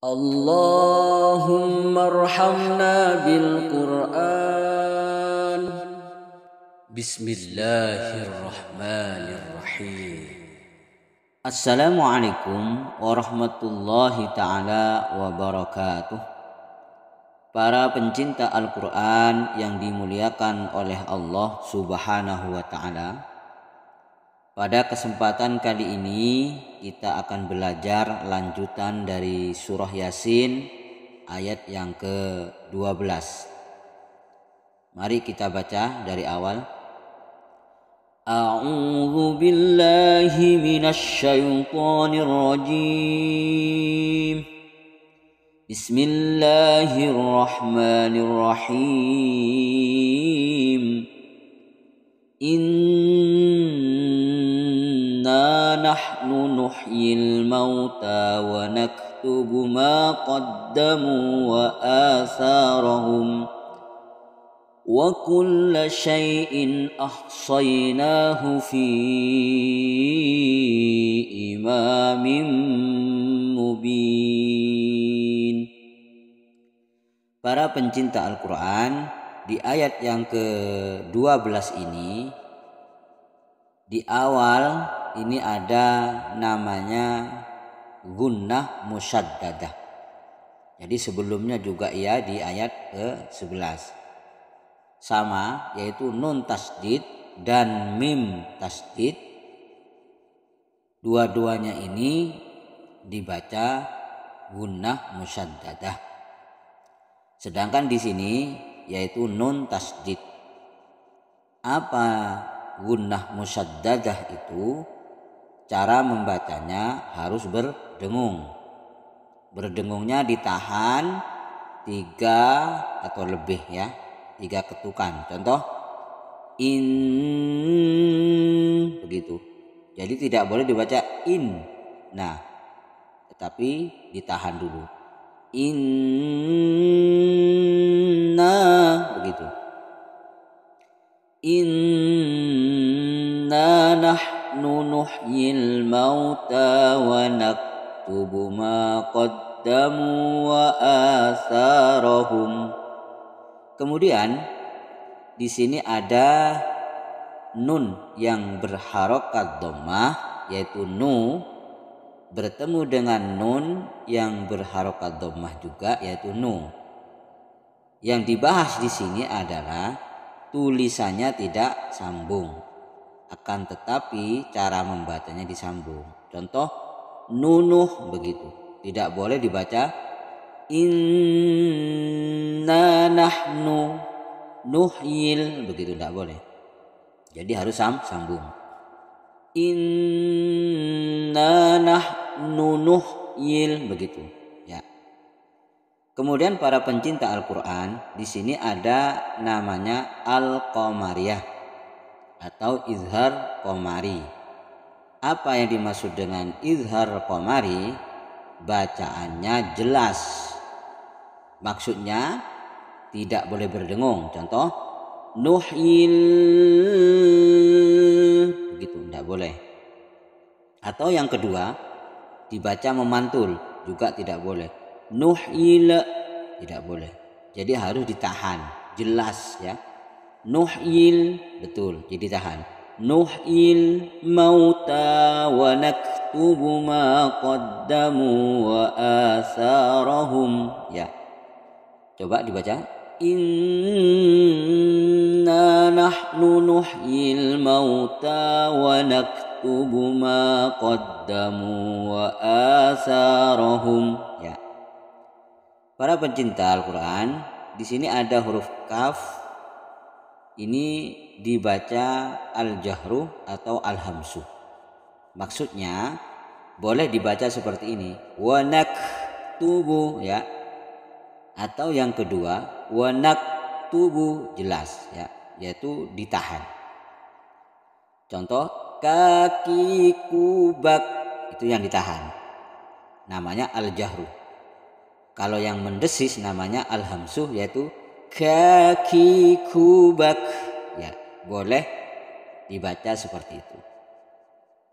اللهم ارحمنا bil بسم الله الرحمن الرحيم السلام عليكم ورحمة الله تعالى وبركاته Para pencinta Al-Quran yang dimuliakan oleh Allah Subhanahu wa Ta'ala, pada kesempatan kali ini kita akan belajar lanjutan dari surah Yasin ayat yang ke-12. Mari kita baca dari awal. A'udzu billahi minasy syaithanir rajim. Bismillahirrahmanirrahim. Inna نحن نحيي الموتى ونكتب ما قدموا وآثارهم وكل شيء أحصيناه في إمام مبين Para pencinta Al-Quran di ayat yang ke-12 ini di awal ini ada namanya gunnah musyaddadah. Jadi sebelumnya juga ya di ayat ke-11. Sama yaitu nun tasdid dan mim tasdid. Dua-duanya ini dibaca gunnah musyaddadah. Sedangkan di sini yaitu nun tasdid. Apa gunnah musyaddadah itu? Cara membacanya harus berdengung. Berdengungnya ditahan tiga atau lebih ya, tiga ketukan. Contoh in begitu. Jadi tidak boleh dibaca in. Nah, tetapi ditahan dulu. Inna begitu. Inna nah نحن نحيي الموتى ونكتب ما قدموا وآثارهم Kemudian di sini ada nun yang berharokat domah yaitu nu bertemu dengan nun yang berharokat domah juga yaitu nu. Yang dibahas di sini adalah tulisannya tidak sambung akan tetapi cara membacanya disambung. Contoh nunuh begitu. Tidak boleh dibaca inna nahnu nuhyil begitu tidak boleh. Jadi harus sam sambung. Inna nahnu nuhyil begitu ya. Kemudian para pencinta Al-Qur'an di sini ada namanya Al-Qamariyah atau izhar komari. Apa yang dimaksud dengan izhar komari? Bacaannya jelas. Maksudnya tidak boleh berdengung. Contoh, nuhil begitu tidak boleh. Atau yang kedua, dibaca memantul juga tidak boleh. Nuhil tidak boleh. Jadi harus ditahan, jelas ya nuhyil betul jadi tahan nuhyil mauta wa naktubu ma qaddamu wa asarahum ya coba dibaca inna nahnu nuhyil mauta wa naktubu ma qaddamu wa asarahum ya para pencinta Al-Qur'an di sini ada huruf kaf ini dibaca al-jahru atau al-hamsu. Maksudnya boleh dibaca seperti ini. Wanak tubuh ya. Atau yang kedua, wanak tubuh jelas ya, yaitu ditahan. Contoh kaki kubak itu yang ditahan. Namanya al-jahru. Kalau yang mendesis namanya al-hamsu yaitu kaki kubak ya boleh dibaca seperti itu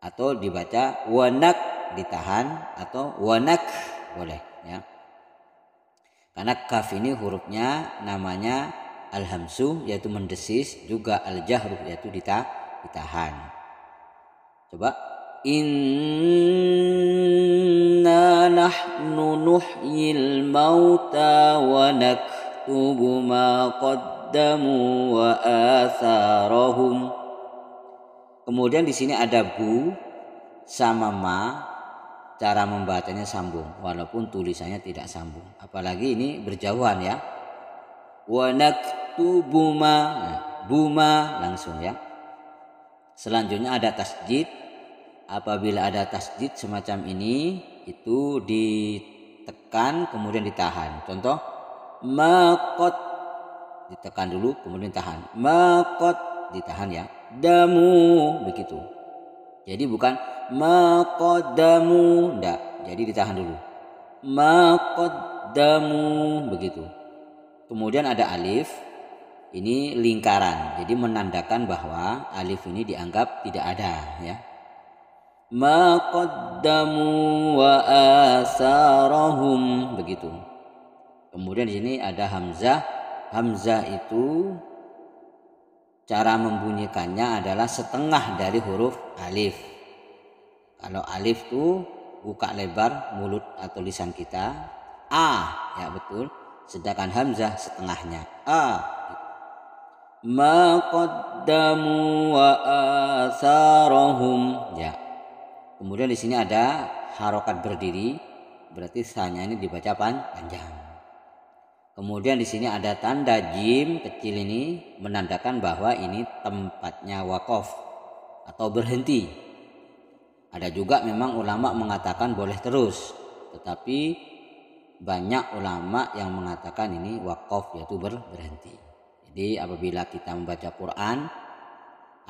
atau dibaca wanak ditahan atau wanak boleh ya karena kaf ini hurufnya namanya alhamsu yaitu mendesis juga aljahru yaitu dita, ditahan coba inna nahnu nuhyil mauta wa يكتب ما قدموا wa Kemudian di sini ada bu sama ma cara membacanya sambung walaupun tulisannya tidak sambung apalagi ini berjauhan ya wa naktubu ma nah, buma langsung ya selanjutnya ada tasjid apabila ada tasjid semacam ini itu ditekan kemudian ditahan contoh Makot ditekan dulu kemudian tahan. Makot ditahan ya. Damu begitu. Jadi bukan makodamu ndak. Jadi ditahan dulu. Makodamu begitu. Kemudian ada alif. Ini lingkaran. Jadi menandakan bahwa alif ini dianggap tidak ada ya. damu wa asarahum begitu. Kemudian di sini ada hamzah. Hamzah itu cara membunyikannya adalah setengah dari huruf alif. Kalau alif itu buka lebar mulut atau lisan kita. A, ya betul. Sedangkan hamzah setengahnya a. Gitu. Ma wa asarahum. Ya. Kemudian di sini ada harokat berdiri berarti sahnya ini dibaca panjang. Kemudian di sini ada tanda jim kecil ini menandakan bahwa ini tempatnya wakaf atau berhenti. Ada juga memang ulama mengatakan boleh terus, tetapi banyak ulama yang mengatakan ini wakaf yaitu berhenti. Jadi apabila kita membaca Quran,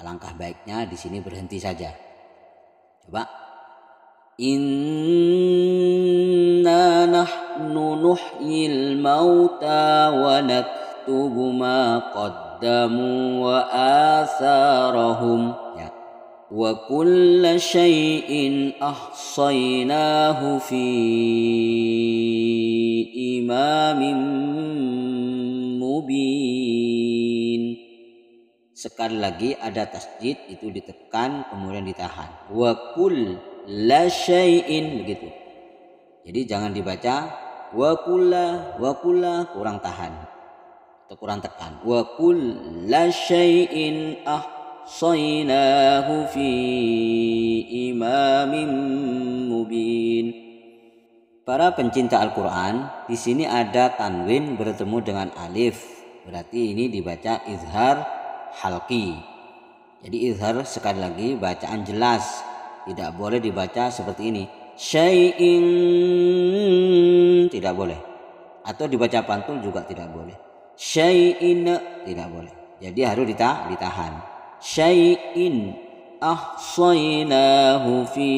alangkah baiknya di sini berhenti saja. Coba inna nah نحن نحيي الموتى ونكتب ما قدموا وآثارهم وكل شيء أحصيناه في إمام mubin sekali lagi ada tasjid itu ditekan kemudian ditahan wa kul la syai'in begitu jadi jangan dibaca wakula wakula kurang tahan atau kurang tekan wakula syai'in ahsainahu fi imamin mubin Para pencinta Al-Quran, di sini ada tanwin bertemu dengan alif. Berarti ini dibaca izhar halki. Jadi izhar sekali lagi bacaan jelas. Tidak boleh dibaca seperti ini syai'in tidak boleh atau dibaca pantun juga tidak boleh syai'in tidak boleh jadi harus ditahan ditahan syai'in ahsaynahu fi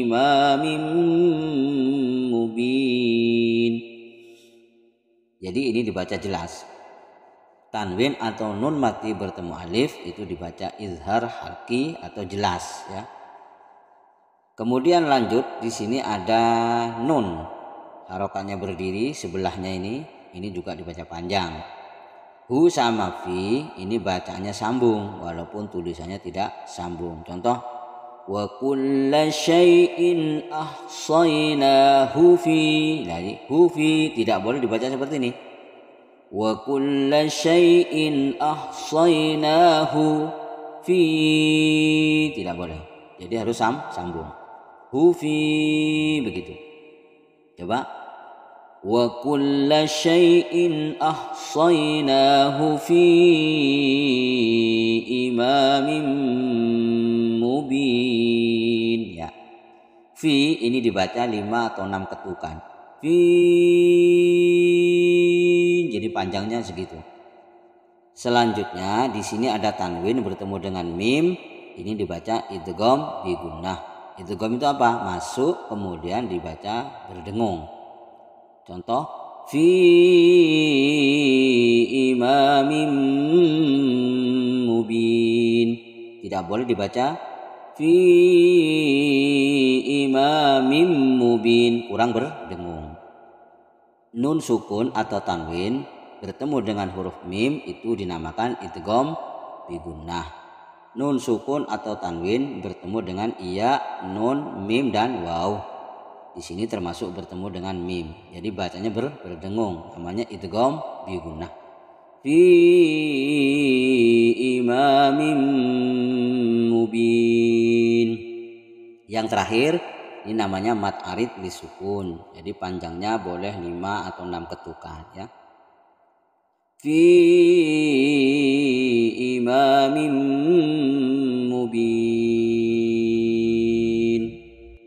imamin mubin jadi ini dibaca jelas tanwin atau nun mati bertemu alif itu dibaca izhar haki atau jelas ya Kemudian lanjut di sini ada nun. Harokannya berdiri sebelahnya ini, ini juga dibaca panjang. Hu sama fi ini bacanya sambung walaupun tulisannya tidak sambung. Contoh wa kullasyai'in ahsaynahu fi. Jadi hu fi tidak boleh dibaca seperti ini. Wa kullasyai'in ahsaynahu fi tidak boleh. Jadi harus sam sambung hufi begitu coba wa kulla syai'in ahsaynahu fi imamin mubin ya fi ini dibaca lima atau enam ketukan fi jadi panjangnya segitu selanjutnya di sini ada tanwin bertemu dengan mim ini dibaca idgham bigunnah Idgham itu apa? Masuk kemudian dibaca berdengung. Contoh fi imamim mubin. Tidak boleh dibaca fi imamim mubin, kurang berdengung. Nun sukun atau tanwin bertemu dengan huruf mim itu dinamakan idgham bigunnah nun sukun atau tanwin bertemu dengan iya, nun, mim dan waw. Di sini termasuk bertemu dengan mim. Jadi bacanya ber, berdengung. Namanya idgham biguna. Fi imamim mubin. Yang terakhir ini namanya mat arid sukun. Jadi panjangnya boleh 5 atau 6 ketukan ya. Fi imamin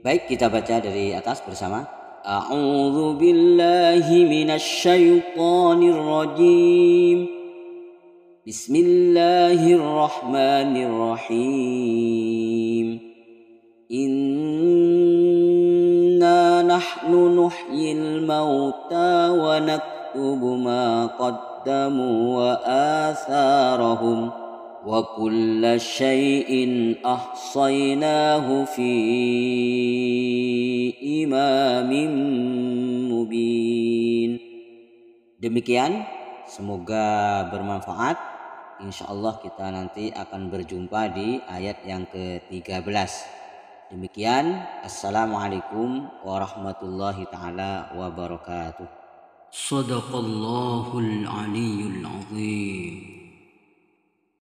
Baik kita baca dari atas bersama. A'udzu billahi minasyaitonir rajim. Bismillahirrahmanirrahim. Inna nahnu nuhyil mauta wa naktubu ma qaddamu wa atharahum. وكل شيء احصيناه في imam مبين demikian semoga bermanfaat insyaallah kita nanti akan berjumpa di ayat yang ke-13 Demikian, Assalamualaikum warahmatullahi ta'ala wabarakatuh. Sadaqallahul aliyyul azim.